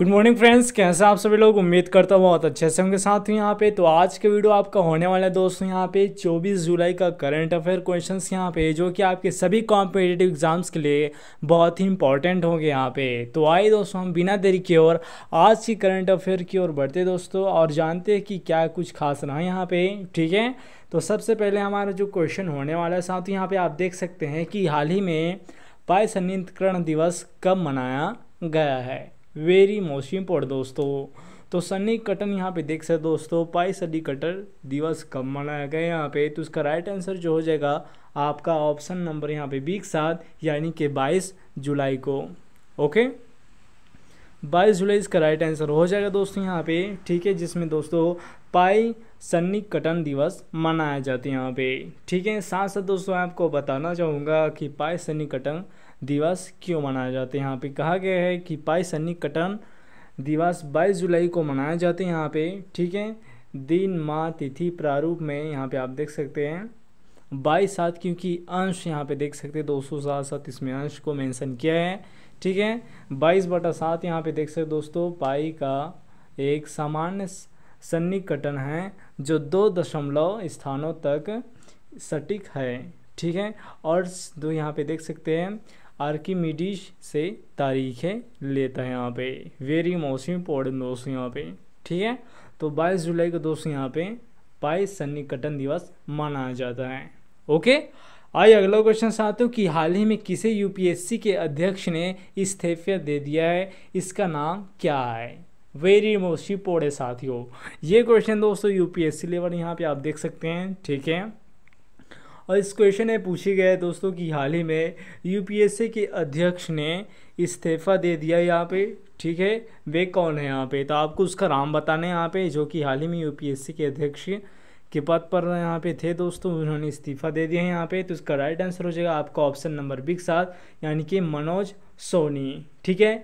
good morning friends कैसे आप सभी लोग उम्मीद करता हूँ बहुत अच्छे से उनके साथ हूँ यहाँ पे तो आज के वीडियो आपका होने वाला है दोस्तों यहाँ पे 24 जुलाई का करंट अफेयर क्वेश्चंस यहाँ पे जो कि आपके सभी कॉम्पिटेटिव एग्जाम्स के लिए बहुत ही इंपॉर्टेंट होंगे यहाँ पे तो आइए दोस्तों हम बिना देरी के और आज की करंट अफेयर की ओर बढ़ते दोस्तों और जानते हैं कि क्या कुछ खास रहा है यहाँ पे ठीक है तो सबसे पहले हमारा जो क्वेश्चन होने वाला है साथ ही यहाँ पर आप देख सकते हैं कि हाल ही में पाय संकरण दिवस कब मनाया गया है वेरी मोस्ट इम्पोर्ट दोस्तों तो सनी कटन यहाँ पे देख सकते दोस्तों पाई सदी कटर दिवस कब मनाया गया यहाँ पे तो उसका राइट आंसर जो हो जाएगा आपका ऑप्शन नंबर यहाँ पे बी के साथ यानी कि 22 जुलाई को ओके 22 जुलाई इसका राइट आंसर हो जाएगा दोस्तों यहाँ पे ठीक है जिसमें दोस्तों पाई सन्नी कटन दिवस मनाया जाता है यहाँ पे ठीक है साथ साथ दोस्तों आपको बताना चाहूँगा कि पाई सन्नी कटन दिवस क्यों मनाया जाता है यहाँ पे कहा गया है कि पाई सन्निकटन कटन दिवस 22 जुलाई को मनाया जाते हैं यहाँ पे ठीक है दिन माह तिथि प्रारूप में यहाँ पे आप देख सकते हैं बाईस सात क्योंकि अंश यहाँ पे देख सकते हैं दो सौ सात सात इसमें अंश को मेंशन किया है ठीक है बाईस बटा सात यहाँ पे देख सकते दोस्तों पाई का एक सामान्य सन्निकटन है जो दो दशमलव स्थानों तक सटीक है ठीक है और दो यहाँ पे देख सकते हैं आर्किमिडीज से तारीखें लेता है यहाँ पे वेरी मौसम इम्पोर्टेंट दोस्तों यहाँ पे ठीक है तो 22 जुलाई को दोस्तों यहाँ पे पाई सन्निकटन दिवस मनाया जाता है ओके आइए अगला क्वेश्चन साथियों कि हाल ही में किसे यूपीएससी के अध्यक्ष ने इस्तीफे दे दिया है इसका नाम क्या है वेरी मोस्ट पोड़े साथियों ये क्वेश्चन दोस्तों यूपीएससी लेवल यहाँ पे आप देख सकते हैं ठीक है और इस क्वेश्चन में पूछे गए दोस्तों कि हाल ही में यूपीएससी के अध्यक्ष ने इस्तीफा दे दिया यहाँ पे ठीक है वे कौन है यहाँ पे तो आपको उसका नाम बताना है यहाँ पे जो कि हाल ही में यूपीएससी के अध्यक्ष के पद पर यहाँ पे थे दोस्तों उन्होंने इस्तीफा दे दिया है यहाँ पे तो इसका राइट आंसर हो जाएगा आपका ऑप्शन नंबर बी के साथ यानी कि मनोज सोनी ठीक है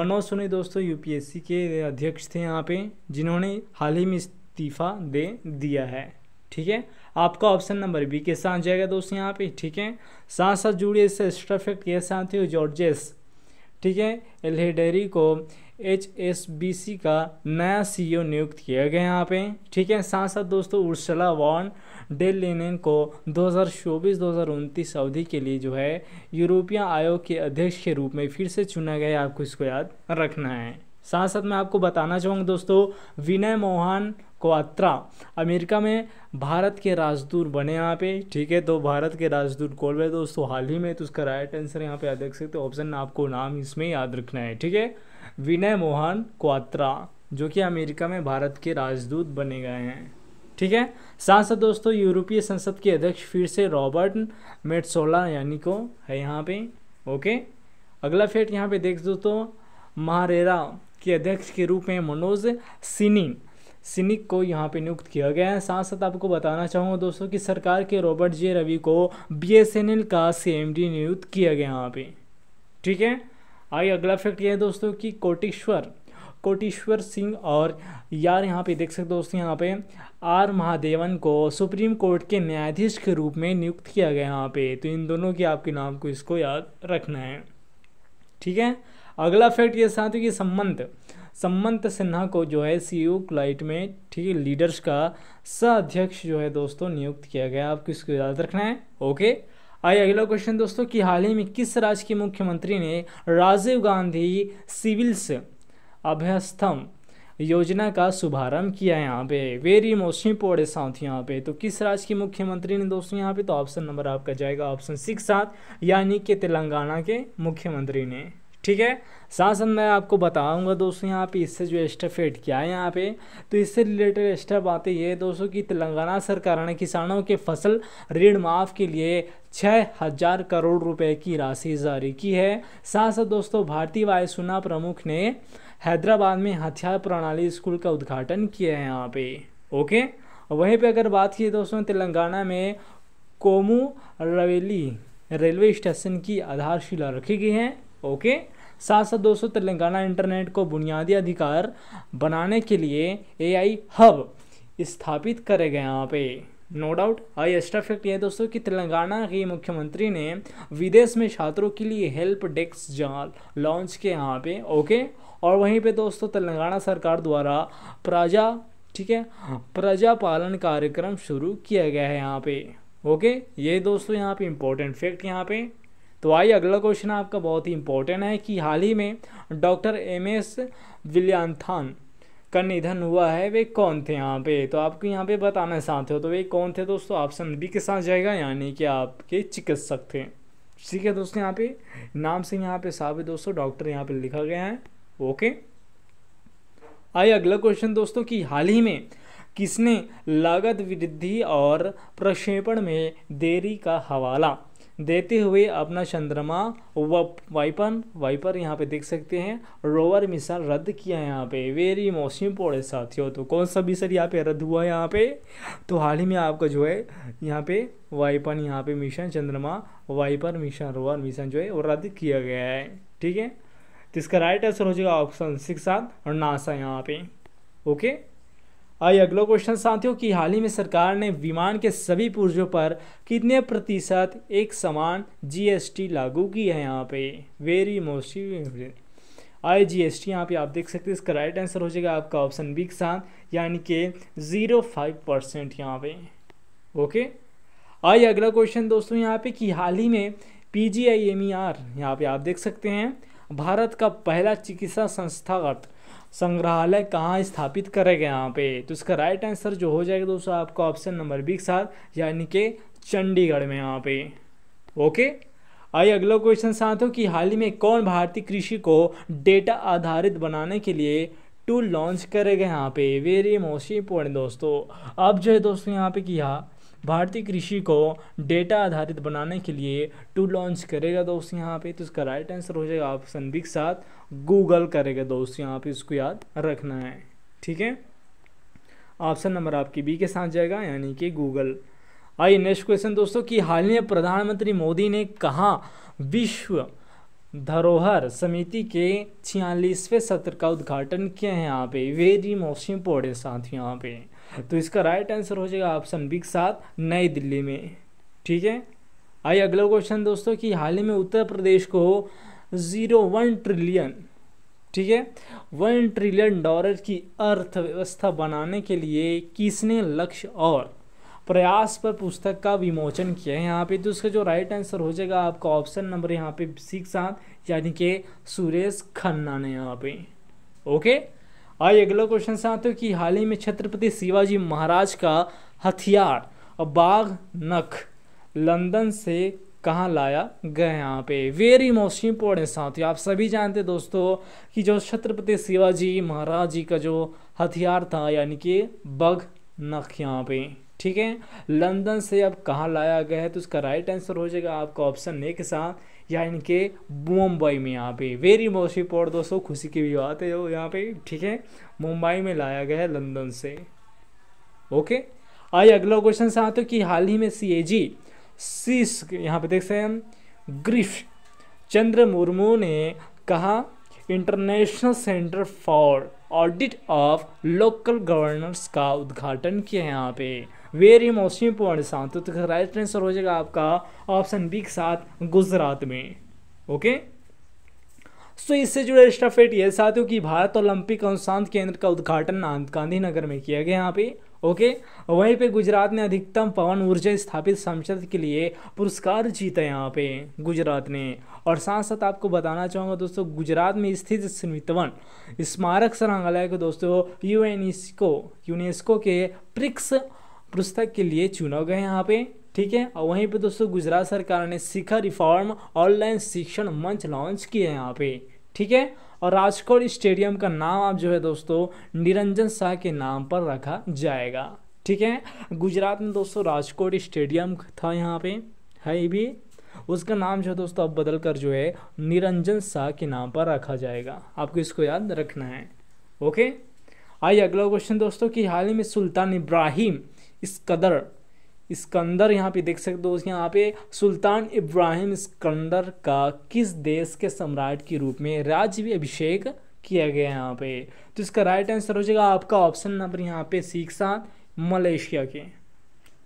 मनोज सोनी दोस्तों यूपीएससी के अध्यक्ष थे यहाँ पे जिन्होंने हाल ही में इस्तीफा दे दिया है ठीक है आपका ऑप्शन नंबर बी के साथ जाएगा दोस्तों यहाँ पे ठीक है साथ साथ जुड़िए इससे स्ट्रफेक्ट के साथ ही जॉर्जेस ठीक है एलहेडेरी को एच एस बी सी का नया सी ओ e नियुक्त किया गया यहाँ पे ठीक है साथ साथ दोस्तों उर्सला वॉन डे लेन को हज़ार उनतीस अवधि के लिए जो है यूरोपीय आयोग के अध्यक्ष के रूप में फिर से चुना गया आपको इसको याद रखना है साथ साथ मैं आपको बताना चाहूँगा दोस्तों विनय मोहन क्वात्रा अमेरिका में भारत के राजदूत बने यहाँ पे ठीक है तो भारत के राजदूत कौन बने दोस्तों हाल ही में तो उसका राइट आंसर यहाँ पे आप देख सकते हो ऑप्शन आपको नाम इसमें याद रखना है ठीक है विनय मोहन क्वात्रा जो कि अमेरिका में भारत के राजदूत बने गए हैं ठीक है साथ साथ दोस्तों यूरोपीय संसद के अध्यक्ष फिर से रॉबर्ट मेटसोला यानी को है यहाँ पे ओके अगला फेट यहाँ पे देख दोस्तों महारेरा के अध्यक्ष के रूप में मनोज सिनी सिनिक को यहाँ पे नियुक्त किया गया है साथ साथ आपको बताना चाहूँगा दोस्तों कि सरकार के रॉबर्ट जे रवि को बीएसएनएल का सीएमडी नियुक्त किया गया यहाँ पे ठीक है आइए अगला फैक्ट यह है दोस्तों कि कोटेश्वर कोटेश्वर सिंह और यार यहाँ पे देख सकते दोस्तों यहाँ पे आर महादेवन को सुप्रीम कोर्ट के न्यायाधीश के रूप में नियुक्त किया गया यहाँ पे तो इन दोनों के आपके नाम को इसको याद रखना है ठीक है अगला फैक्ट ये साथ ही संबंध सम्मंत सिन्हा को जो है सी यू e क्लाइट में ठीक है लीडर्स का सह अध्यक्ष जो है दोस्तों नियुक्त किया गया आपको इसको याद रखना है ओके आइए अगला क्वेश्चन दोस्तों कि हाल ही में किस राज्य के मुख्यमंत्री ने राजीव गांधी सिविल्स अभ्यस्थम योजना का शुभारंभ किया है यहाँ पे वेरी मोस्ट पोड़े साउथ यहाँ पे तो किस राज्य के मुख्यमंत्री ने दोस्तों यहाँ पे तो ऑप्शन नंबर आपका जाएगा ऑप्शन सिक्स सात यानी कि तेलंगाना के मुख्यमंत्री ने ठीक है साथ साथ मैं आपको बताऊंगा दोस्तों यहाँ पे इससे जो स्टेप एड किया है यहाँ पे तो इससे रिलेटेड स्टेप बातें ये दोस्तों कि तेलंगाना सरकार ने किसानों के फसल ऋण माफ़ के लिए छः हज़ार करोड़ रुपए की राशि जारी की है साथ साथ दोस्तों भारतीय वायुसेना प्रमुख ने हैदराबाद में हथियार प्रणाली स्कूल का उद्घाटन किया है यहाँ पे ओके वहीं पर अगर बात की दोस्तों तेलंगाना में कोमू रवेली रेलवे स्टेशन की आधारशिला रखी गई है ओके साथ साथ दोस्तों तेलंगाना इंटरनेट को बुनियादी अधिकार बनाने के लिए एआई हब स्थापित करे गए यहाँ पे no doubt I extra fact ये दोस्तों कि तेलंगाना के मुख्यमंत्री ने विदेश में छात्रों के लिए हेल्प डेस्क जाल लॉन्च किया यहाँ पे ओके और वहीं पे दोस्तों तेलंगाना सरकार द्वारा प्रजा ठीक है प्रजा पालन कार्यक्रम शुरू किया गया है यहाँ पे ओके ये दोस्तों यहाँ पे इम्पोर्टेंट फैक्ट यहाँ पे तो आइए अगला क्वेश्चन आपका बहुत ही इंपॉर्टेंट है कि हाल ही में डॉक्टर एम एस विलियंथान का निधन हुआ है वे कौन थे यहाँ पे तो आपको यहाँ पे बताना चाहते हो तो वे कौन थे दोस्तों ऑप्शन बी के साथ जाएगा यानी कि आपके चिकित्सक थे ठीक है दोस्तों यहाँ पे नाम से यहाँ पे साफ है दोस्तों डॉक्टर यहाँ पे लिखा गया है ओके आइए अगला क्वेश्चन दोस्तों कि हाल ही में किसने लागत वृद्धि और प्रक्षेपण में देरी का हवाला देते हुए अपना चंद्रमा वाइपन वाइपर यहाँ पे देख सकते हैं रोवर मिसाइल रद्द किया है यहाँ पे वेरी मोस्ट पोड़े साथियों तो कौन सा मिसल यहाँ पे रद्द हुआ है यहाँ पे तो हाल ही में आपका जो है यहाँ पे वाइपन यहाँ पे मिशन चंद्रमा वाइपर मिशन रोवर मिशन जो है वो रद्द किया गया है ठीक है तो इसका राइट आंसर हो जाएगा ऑप्शन सिक्स सात और नासा यहाँ पे ओके आइए अगला क्वेश्चन साथियों कि हाल ही में सरकार ने विमान के सभी पुर्जों पर कितने प्रतिशत एक समान जीएसटी लागू की है यहाँ पे very mostly I G S T यहाँ पे आप देख सकते हैं इसका राइट आंसर हो जाएगा आपका ऑप्शन बी के साथ यानी कि ज़ीरो फाइव परसेंट यहाँ पे ओके आइए अगला क्वेश्चन दोस्तों यहाँ पे कि हाल ही में P G I M E R यहाँ पे आप देख सकते हैं भारत का पहला चिकित्सा संस्थागत संग्रहालय कहाँ स्थापित करेगा यहाँ पे तो इसका राइट आंसर जो हो जाएगा दोस्तों आपका ऑप्शन नंबर बी के साथ यानी कि चंडीगढ़ में यहाँ पे ओके आइए अगला क्वेश्चन साथ हो कि हाल ही में कौन भारतीय कृषि को डेटा आधारित बनाने के लिए टूल लॉन्च करेगा यहाँ पे वेरी मोस्ट इम्पोर्टेंट दोस्तों अब जो है दोस्तों यहाँ पे किया भारतीय कृषि को डेटा आधारित बनाने के लिए टू लॉन्च करेगा दोस्त यहाँ पे तो इसका राइट आंसर हो जाएगा ऑप्शन बी के साथ गूगल करेगा दोस्त यहाँ पे इसको याद रखना है ठीक है ऑप्शन नंबर आपकी बी के साथ जाएगा यानी कि गूगल आइए नेक्स्ट क्वेश्चन दोस्तों कि हाल ही में प्रधानमंत्री मोदी ने कहा विश्व धरोहर समिति के छियालीसवें सत्र का उद्घाटन किया है यहाँ पे वेरी मोस्ट इंपोर्टेंट साथ यहाँ पे तो इसका राइट आंसर हो जाएगा ऑप्शन बी सात नई दिल्ली में ठीक है आइए अगला क्वेश्चन दोस्तों कि हाल ही में उत्तर प्रदेश को ज़ीरो वन ट्रिलियन ठीक है वन ट्रिलियन डॉलर की अर्थव्यवस्था बनाने के लिए किसने लक्ष्य और प्रयास पर पुस्तक का विमोचन किया है यहाँ पे तो उसका जो राइट आंसर हो जाएगा आपका ऑप्शन नंबर यहाँ पे सिक्स सात यानी कि सुरेश खन्ना ने यहाँ पे ओके आइए अगला क्वेश्चन से आते हो कि हाल ही में छत्रपति शिवाजी महाराज का हथियार बाघ नख लंदन से कहाँ लाया गया यहाँ पे वेरी मोस्ट इम्पोर्टेंट साथियों आप सभी जानते दोस्तों कि जो छत्रपति शिवाजी महाराज जी का जो हथियार था यानी कि बग नख यहाँ पे ठीक है लंदन से अब कहाँ लाया गया है तो उसका राइट आंसर हो जाएगा आपका ऑप्शन ए के साथ यानी कि मुंबई में यहाँ पे वेरी मोस्ट और दोस्तों खुशी की भी बात है जो यहाँ पे ठीक है मुंबई में लाया गया है लंदन से ओके आइए अगला क्वेश्चन से आते हो कि हाल ही में सी ए जी सीस यहाँ पे देख सकते हैं हम ग्रीफ चंद्र मुर्मू ने कहा international centre for audit of local governors का उद्घाटन किया है यहाँ पे वेरी मोस्ट इम्पोर्टेंट साउंड तो राइट आंसर हो जाएगा आपका ऑप्शन बी के साथ गुजरात में ओके सो so, इससे जुड़े एक्स्ट्रा फैक्ट ये साथियों कि भारत ओलंपिक अनुसंधान केंद्र का उद्घाटन गांधीनगर में किया गया यहाँ पे ओके वहीं पे गुजरात ने अधिकतम पवन ऊर्जा स्थापित संसद के लिए पुरस्कार जीता यहाँ पे गुजरात ने और साथ साथ आपको बताना चाहूँगा दोस्तों गुजरात में स्थित स्मृतवन स्मारक संग्रहालय को दोस्तों यूएनएसको यूनेस्को e के प्रिक्स पुस्तक के लिए चुना गया यहाँ पे ठीक है और वहीं पे दोस्तों गुजरात सरकार ने शिखर रिफॉर्म ऑनलाइन शिक्षण मंच लॉन्च किया है यहाँ पे ठीक है और राजकोट स्टेडियम का नाम आप जो है दोस्तों निरंजन शाह के नाम पर रखा जाएगा ठीक है गुजरात में दोस्तों राजकोट स्टेडियम था यहाँ पे है ये भी उसका नाम जो है दोस्तों अब बदल कर जो है निरंजन शाह के नाम पर रखा जाएगा आपको इसको याद रखना है ओके आइए अगला क्वेश्चन दोस्तों कि हाल ही में सुल्तान इब्राहिम इसकदर स्कंदर यहाँ पे देख सकते हो यहाँ पे सुल्तान इब्राहिम स्कंदर का किस देश के सम्राट के रूप में राज्य भी अभिषेक किया गया यहाँ पे तो इसका राइट आंसर हो जाएगा आपका ऑप्शन नंबर यहाँ पे सीख साथ मलेशिया के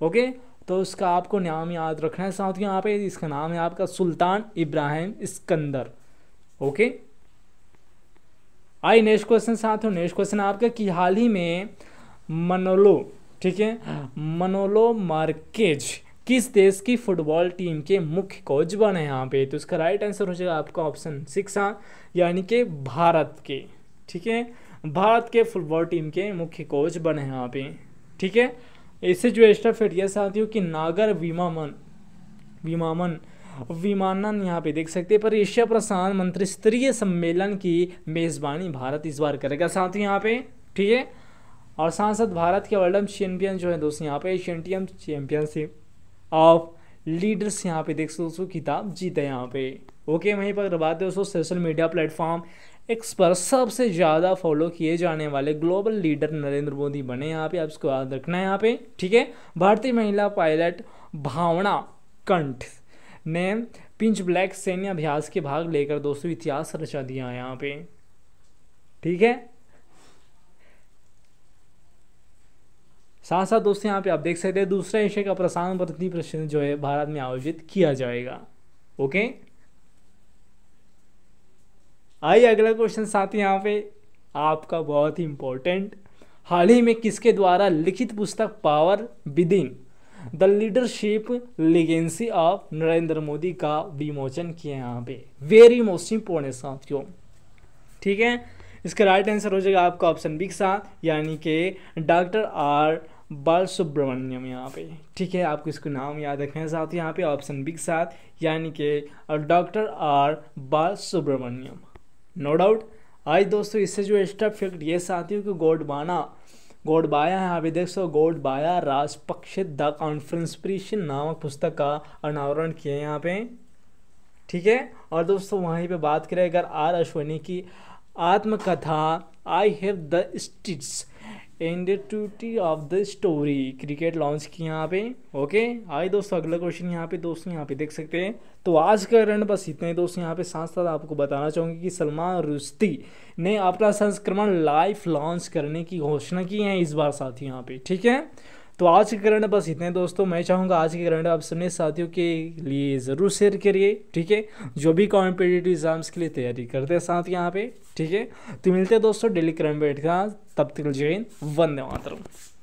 ओके तो उसका आपको नाम याद रखना है साथ यहाँ पे इसका नाम है आपका Sultan Ibrahim Iskandar okay I next question साथ हो नेक्स्ट क्वेश्चन आपका कि हाल ही में मनोलो ठीक है मनोलो मार्केज किस देश की फुटबॉल टीम के मुख्य कोच बने यहाँ पे तो इसका राइट आंसर हो जाएगा आपका ऑप्शन सिक्स हाँ यानी कि भारत के ठीक है भारत के फुटबॉल टीम के मुख्य कोच बने यहाँ पे ठीक है इससे जो एक्स्ट्रा फिट यह साथियों कि नागर विमामन विमामन विमानन यहाँ पे देख सकते हैं पर एशिया प्रशांत मंत्री स्तरीय सम्मेलन की मेज़बानी भारत इस बार करेगा साथियों यहाँ पे ठीक है और सांसद भारत के वर्ल्ड चैंपियन जो है दोस्तों यहाँ पे Asian team championship of leaders यहाँ पे देख सकते दोस्तों किताब जीते यहाँ पे ओके वहीं पर बात दोस्तों सोशल मीडिया प्लेटफॉर्म एक्स पर सबसे ज़्यादा फॉलो किए जाने वाले ग्लोबल लीडर नरेंद्र मोदी बने यहाँ पे आप इसको याद रखना है यहाँ पे ठीक है भारतीय महिला पायलट भावना कंठ ने पिंच ब्लैक सैन्य अभ्यास के भाग लेकर दोस्तों इतिहास रचा दिया यहाँ पे ठीक है साथ साथ दोस्तों यहाँ पे आप देख सकते हैं दूसरा एशिया का प्रसारण प्रति प्रश्न जो है भारत में आयोजित किया जाएगा ओके आइए अगला क्वेश्चन साथ ही यहाँ पे आपका बहुत ही इंपॉर्टेंट हाल ही में किसके द्वारा लिखित पुस्तक power in the leadership legacy of Narendra Modi का विमोचन किया यहाँ पे वेरी मोस्ट इम्पोर्टेंट साथियों ठीक है इसका राइट आंसर हो जाएगा आपका ऑप्शन बी के साथ यानी कि डॉक्टर आर बाल सुब्रमण्यम यहाँ पे ठीक है आपको इसको नाम याद रखना है साथ यहाँ पे ऑप्शन बी के साथ यानी कि डॉक्टर आर बाल सुब्रमण्यम नो डाउट आज दोस्तों इससे जो एक्स्ट्रा फैक्ट ये हूँ कि गोडबाना गोडबाया है यहाँ पे देख सो गोडबाया राजपक्ष द कॉन्फ्रेंसप्रीशन नामक पुस्तक का अनावरण किए यहाँ पे ठीक है और दोस्तों वहीं पे बात करें अगर आर अश्वनी की आत्मकथा I have the streets and टूटी of the story cricket launch की यहाँ पे ओके आए दोस्तों अगला क्वेश्चन यहाँ पे दोस्तों यहाँ पे देख सकते हैं तो आज का रन बस इतना ही दोस्तों यहाँ पे साथ साथ आपको बताना चाहूँगी कि सलमान रुश्ती ने अपना संस्करण लाइफ लॉन्च करने की घोषणा की है इस बार साथ ही यहाँ पे ठीक है तो आज के करंट बस इतने दोस्तों मैं चाहूँगा आज के करंट आप सबने साथियों के लिए ज़रूर शेयर करिए ठीक है जो भी कॉम्पिटेटिव एग्जाम्स के लिए तैयारी करते हैं साथ यहाँ पे ठीक है तो मिलते हैं दोस्तों डेली करंट बैठ का तब तक जैन वंदे मातरम